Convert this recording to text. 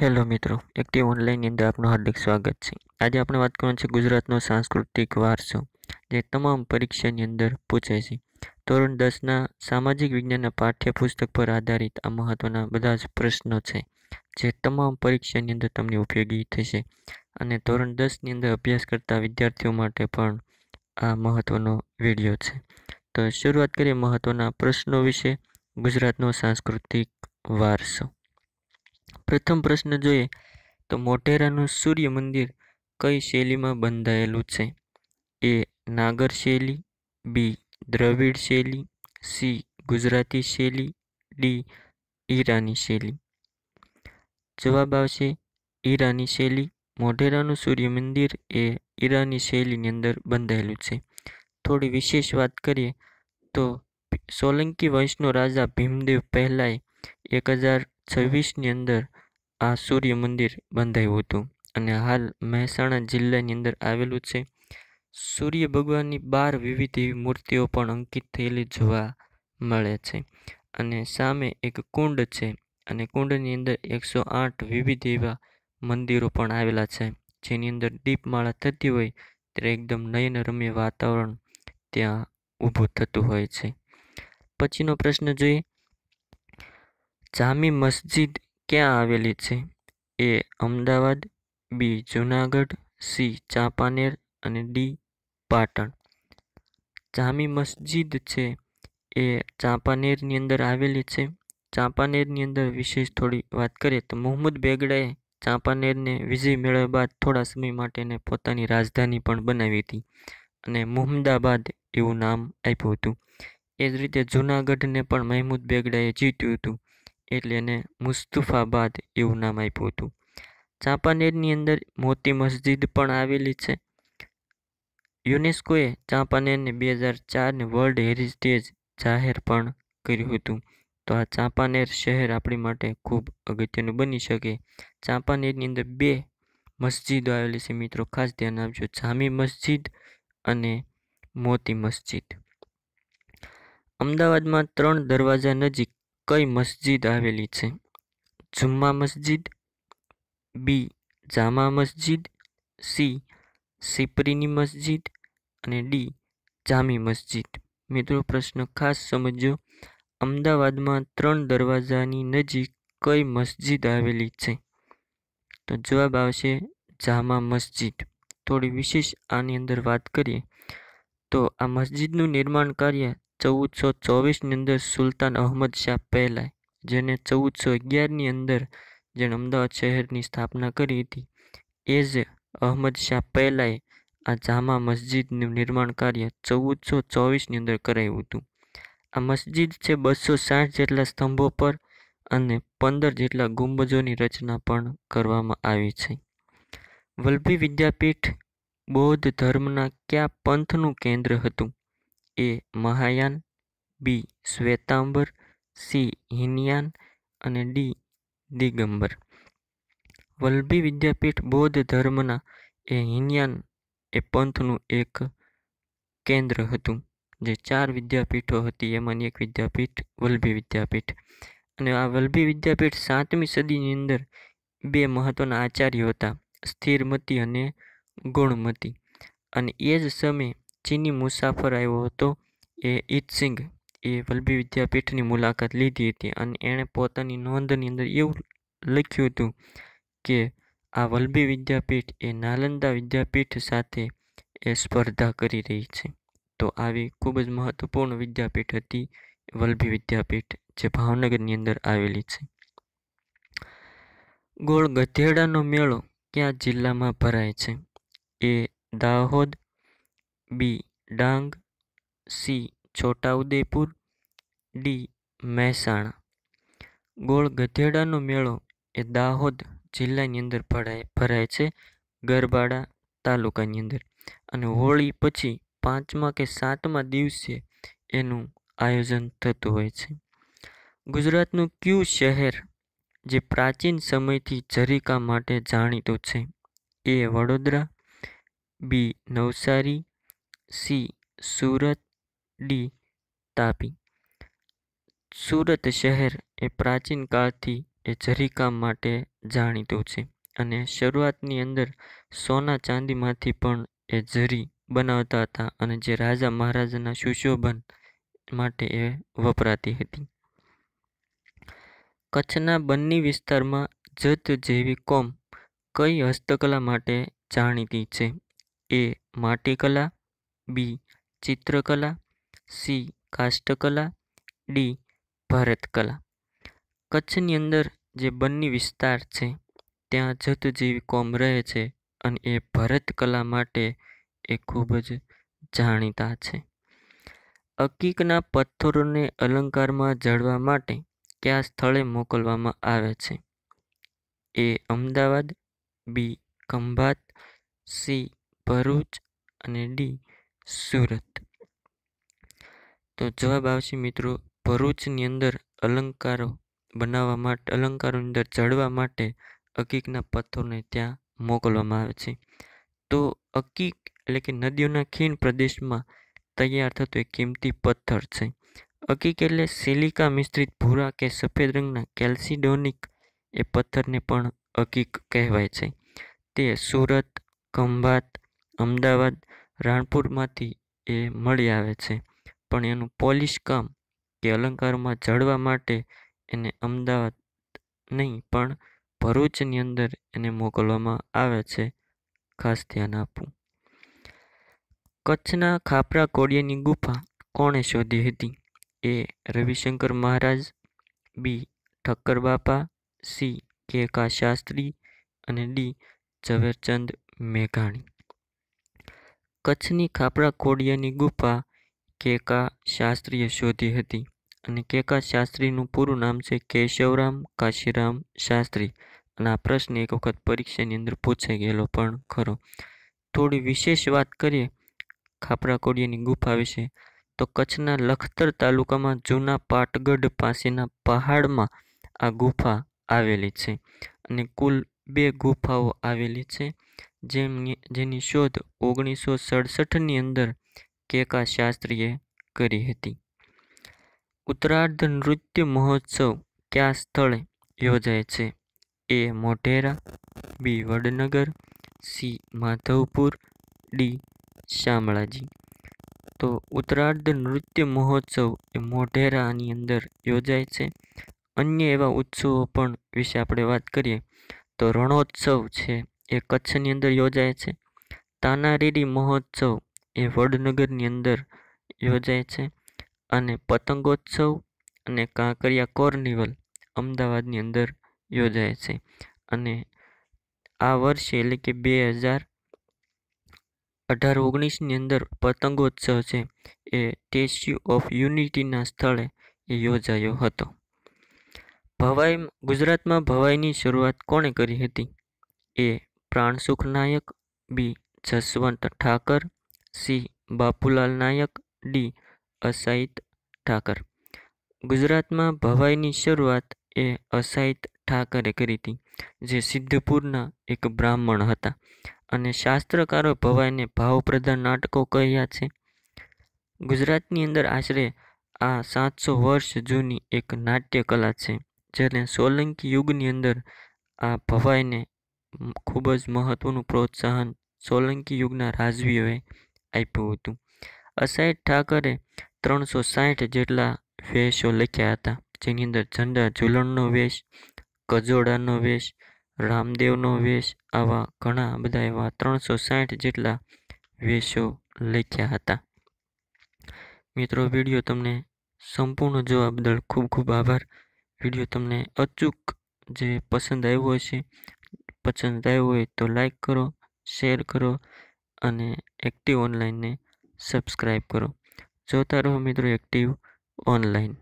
hello મિત્રો active ઓનલાઈનની અંદર આપનું હાર્દિક સ્વાગત છે આજે આપણે વાત કરવાની છે ગુજરાતનો સાંસ્કૃતિક વારસો જે તમામ પરીક્ષાની અંદર પૂછાય છે ધોરણ દસના સામાજિક વિજ્ઞાનના પાઠ્યપુસ્તક પર આધારિત આ મહત્ત્વના બધા જ પ્રશ્નો છે જે તમામ પરીક્ષાની અંદર તમને ઉપયોગી થશે અને ધોરણ દસની અંદર અભ્યાસ કરતા વિદ્યાર્થીઓ માટે પણ આ મહત્ત્વનો વિડીયો છે તો શરૂઆત કરીએ મહત્ત્વના પ્રશ્નો વિશે ગુજરાતનો સાંસ્કૃતિક વારસો કઠમ પ્રશ્ન જોઈએ તો મોઢેરાનું સૂર્ય મંદિર કઈ શૈલીમાં બંધાયેલું છે એ નાગર શૈલી બી દ્રવિડ શૈલી સી ગુજરાતી શૈલી ડી ઈરાની શૈલી જવાબ આવશે ઈરાની શૈલી મોઢેરાનું સૂર્ય મંદિર એ ઈરાની શૈલીની અંદર બંધાયેલું છે થોડી વિશેષ વાત કરીએ તો સોલંકી વંશનો રાજા ભીમદેવ પહેલાય 1026 ની અંદર આ સૂર્ય મંદિર બંધાયું હતું અને હાલ મહેસાણા જિલ્લાની અંદર આવેલું છે સૂર્ય ભગવાનની બાર વિવિધ એવી મૂર્તિઓ પણ અંકિત થયેલી જોવા મળે છે અને સામે એક કુંડ છે અને કુંડની અંદર એકસો આઠ વિવિધ એવા મંદિરો પણ આવેલા છે જેની અંદર દીપમાળા થતી હોય ત્યારે એકદમ નયનરમ્ય વાતાવરણ ત્યાં ઊભું થતું હોય છે પછીનો પ્રશ્ન જોઈએ જામી મસ્જિદ ક્યાં આવેલી છે A Ahmedabad B Junagadh C Champaner અને ડી પાટણ જામી મસ્જિદ છે એ ચાંપાનેરની અંદર આવેલી છે ચાંપાનેરની અંદર વિશેષ થોડી વાત કરીએ તો મોહમ્મદ બેગડાએ ચાંપાનેરને વિજય મેળવ્યા બાદ થોડા સમય માટેને પોતાની રાજધાની પણ બનાવી હતી અને મોહમ્મદાબાદ એવું નામ આપ્યું હતું એ જ રીતે જૂનાગઢને પણ મહેમૂદ બેગડાએ જીત્યું હતું એટલે એને મુસ્તુફાબાદ એવું નામ આપ્યું હતું ચાંપાનેરની અંદર મોતી મસ્જિદ પણ આવેલી છે યુનેસ્કોએ ચાંપાનેરને બે હજાર ચારને વર્લ્ડ હેરિટેજ જાહેર પણ કર્યું હતું તો આ ચાંપાનેર શહેર આપણી માટે ખૂબ અગત્યનું બની શકે ચાંપાનેરની અંદર બે મસ્જિદો આવેલી છે મિત્રો ખાસ ધ્યાન આપજો જામી મસ્જિદ અને મોતી મસ્જિદ અમદાવાદમાં ત્રણ દરવાજા નજીક કઈ મસ્જિદ આવેલી છે જુમ્મા મસ્જિદ બી જામા મસ્જિદ સી સિપરીની મસ્જિદ અને ડી જામી મસ્જિદ મિત્રો પ્રશ્ન ખાસ સમજો અમદાવાદમાં ત્રણ દરવાજાની નજીક કઈ મસ્જિદ આવેલી છે તો જવાબ આવશે જામા મસ્જિદ થોડી વિશેષ આની અંદર વાત કરીએ તો આ મસ્જિદનું નિર્માણ કાર્ય ચૌદસો ચોવીસની અંદર સુલતાન અહમદ શાહ પહેલા જેને ચૌદસો અગિયારની અંદર જેણે અમદાવાદ શહેરની સ્થાપના કરી હતી એ જ અહમદ શાહ પહેલાએ આ જામા મસ્જિદનું નિર્માણ કાર્ય ચૌદસો ચોવીસની અંદર કરાયું હતું આ મસ્જિદ છે બસો સાઠ જેટલા સ્તંભો પર અને પંદર જેટલા ગુંબજોની રચના પણ કરવામાં આવી છે વલ્લભી વિદ્યાપીઠ બૌદ્ધ ધર્મના કયા પંથનું કેન્દ્ર હતું એ મહાયાન બી શ્વેતાંબર સી હિનયાન અને ડી દિગંબર વલ્લભી વિદ્યાપીઠ બૌદ્ધ ધર્મના એ હિનયાન એ પંથનું એક કેન્દ્ર હતું જે ચાર વિદ્યાપીઠો હતી એમાંની એક વિદ્યાપીઠ વલ્લભી વિદ્યાપીઠ અને આ વલ્લભી વિદ્યાપીઠ સાતમી સદીની અંદર બે મહત્ત્વના આચાર્યો હતા સ્થિરમતી અને ગુણમતી અને એ જ સમયે ચીની મુસાફર આવ્યો હતો એ ઇતસિંગ એ વલભી વિદ્યાપીઠની મુલાકાત લીધી હતી અને એણે પોતાની નોંધની અંદર એવું લખ્યું હતું કે આ વલ્લભી વિદ્યાપીઠ એ નાલંદા વિદ્યાપીઠ સાથે એ સ્પર્ધા કરી રહી છે તો આવી ખૂબ જ મહત્વપૂર્ણ વિદ્યાપીઠ હતી વલભી વિદ્યાપીઠ જે ભાવનગરની અંદર આવેલી છે ગોળ ગધેડાનો મેળો ક્યાં જિલ્લામાં ભરાય છે A Dahod B Dang C Chhotaudepur D Mehsana ગોળ ગધેડાનો મેળો એ દાહોદ જિલ્લાની અંદર ભરાય ભરાય છે ગરબાડા તાલુકાની અંદર અને હોળી પછી પાંચમા કે સાતમા દિવસે એનું આયોજન થતું હોય છે ગુજરાતનું ક્યુ શહેર જે પ્રાચીન સમયથી જરીકા માટે જાણીતું છે A Vadodara B Navsari C Surat D Tapi Surat શહેર એ પ્રાચીન કાળથી એ જરીકામ માટે જાણીતું છે અને શરૂઆતની અંદર સોના ચાંદીમાંથી પણ એ જરી બનાવતા હતા અને જે રાજા મહારાજાના સુશોભન માટે એ વપરાતી હતી કચ્છના બન્ની વિસ્તારમાં જત જેવી કોમ કઈ હસ્તકલા માટે જાણીતી છે એ માટીકલા બી ચિત્રકલા સી કાષ્ઠકલા ડી ભરતકલા કચ્છની અંદર જે બંને વિસ્તાર છે ત્યાં જતજીવી કોમ રહે છે અને એ ભરતકલા માટે એ ખૂબ જ જાણીતા છે અકીકના પથ્થરોને અલંકારમાં જળવા માટે કયા સ્થળે મોકલવામાં આવે છે A Ahmedabad B Khambhat C Bharuch અને ડી સુરત તો જવાબ આવશે મિત્રો ભરૂચની અંદર અલંકારો બનાવવા માટે અલંકારોની અંદર જળવા માટે અકીકના પથ્થરને ત્યાં મોકલવામાં આવે છે તો અકીક એટલે કે નદીઓના ખીણ પ્રદેશમાં તૈયાર થતો એક કિંમતી પથ્થર છે અકીક એટલે સિલિકા મિશ્રિત ભૂરા કે સફેદ રંગના કેલ્સિડોનિક એ પથ્થરને પણ અકીક કહેવાય છે તે સુરત ખંભાત અમદાવાદ રાણપુરમાંથી એ મળી આવે છે પણ એનું પોલીશ કામ કે અલંકારમાં જળવા માટે એને અમદાવાદ નહીં પણ ભરૂચની અંદર એને મોકલવામાં આવે છે ખાસ ધ્યાન આપવું કચ્છના ખાપરા કોડિયાની ગુફા કોણે શોધી હતી એ રવિશંકર મહારાજ બી ઠક્કર બાપા સી કે કા શાસ્ત્રી અને ડી ઝવેરચંદ મેઘાણી કચ્છની ખાપરા ખોડિયાની ગુફા કેકા શાસ્ત્રીએ શોધી હતી અને કેકા શાસ્ત્રીનું પૂરું નામ છે કેશવરામ કાશીરામ શાસ્ત્રી અને આ પ્રશ્ન એક વખત પરીક્ષાની અંદર પૂછાઈ ગયેલો પણ ખરો થોડી વિશેષ વાત કરીએ ખાપરા કોડિયાની ગુફા વિશે તો કચ્છના લખતર તાલુકામાં જૂના પાટગઢ પાસેના પહાડમાં આ ગુફા આવેલી છે અને કુલ બે ગુફાઓ આવેલી છે જેમની જેની શોધ ઓગણીસો સડસઠની અંદર કેકા શાસ્ત્રીએ કરી હતી ઉત્તરાર્ધ નૃત્ય મહોત્સવ કયા સ્થળે યોજાય છે A Modhera B Vadnagar C Madhavpur D Shamlaji તો ઉત્તરાર્ધ નૃત્ય મહોત્સવ એ મોઢેરાની અંદર યોજાય છે અન્ય એવા ઉત્સવો પણ વિશે આપણે વાત કરીએ તો રણોત્સવ છે એ કચ્છની અંદર યોજાય છે તાનારીરી મહોત્સવ એ વડનગરની અંદર યોજાય છે અને પતંગોત્સવ અને કાંકરિયા કોર્નિવલ અમદાવાદની અંદર યોજાય છે અને આ વર્ષે એટલે કે બે હજાર અઢાર ઓગણીસની અંદર પતંગોત્સવ છે એ સ્ટેચ્યુ ઓફ યુનિટીના સ્થળે એ યોજાયો હતો ભવાઈ ગુજરાતમાં ભવાઈની શરૂઆત કોણે કરી હતી A Pransukh Nayak B Jaswant Thakar C Bapulal Nayak D Asait Thakar ગુજરાતમાં ભવાઈની શરૂઆત એ અસાહિત ઠાકરે કરી હતી જે સિદ્ધપુરના એક બ્રાહ્મણ હતા અને શાસ્ત્રકારો ભવાઈને ભાવપ્રધાન નાટકો કહ્યા છે ગુજરાતની અંદર આશરે આ સાતસો વર્ષ જૂની એક નાટ્યકલા છે જેને સોલંકી યુગની અંદર આ ભવાઈને ખૂબ જ મહત્ત્વનું પ્રોત્સાહન સોલંકી યુગના રાજવીઓએ આપ્યું હતું અસાય ઠાકરે ત્રણસો સાઠ જેટલા વેશો લખ્યા હતા જેની અંદર ઝંડા ઝુલણનો વેશ કજોડાનો વેશ રામદેવનો વેશ આવા ઘણા બધા એવા ત્રણસો સાઠ જેટલા વેશો લખ્યા હતા મિત્રો વિડીયો તમને સંપૂર્ણ જોવા બદલ ખૂબ ખૂબ આભાર વિડીયો તમને અચૂક જે પસંદ આવ્યો હશે પસંદ આવ્યું હોય તો લાઇક કરો શેર કરો અને એક્ટિવ ઓનલાઈનને સબસ્ક્રાઈબ કરો જોતા રહો મિત્રો એક્ટિવ ઓનલાઈન